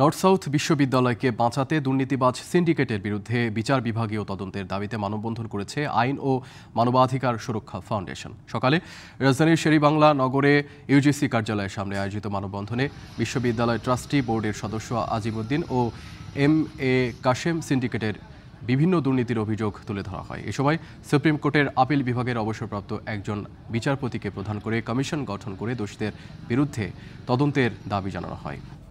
north south বিশ্ববিদ্যালয়কে বাঁচাতে দুর্নীতিবাজ সিন্ডিকেটের বিরুদ্ধে বিচার বিভাগীয় তদন্তের দাবিতে মানববন্ধন করেছে আইন ও মানবাধিকার সুরক্ষা ফাউন্ডেশন সকালে রাজধানীর শেরিবাংলা নগরে ইউজিসি কার্যালয়ের সামনে আয়োজিত মানববন্ধনে বিশ্ববিদ্যালয় ট্রাস্টি বোর্ডের সদস্য আজিমুদ্দিন ও এম এ কাশেম সিন্ডিকেটের বিভিন্ন দুর্নীতির অভিযোগ তুলে ধরা হয় এ সময় সুপ্রিম কোর্টের আপিল বিভাগের অবসরপ্রাপ্ত একজন বিচারপতিকে প্রধান করে কমিশন গঠন করে দোষীদের বিরুদ্ধে তদন্তের দাবি জানানো হয়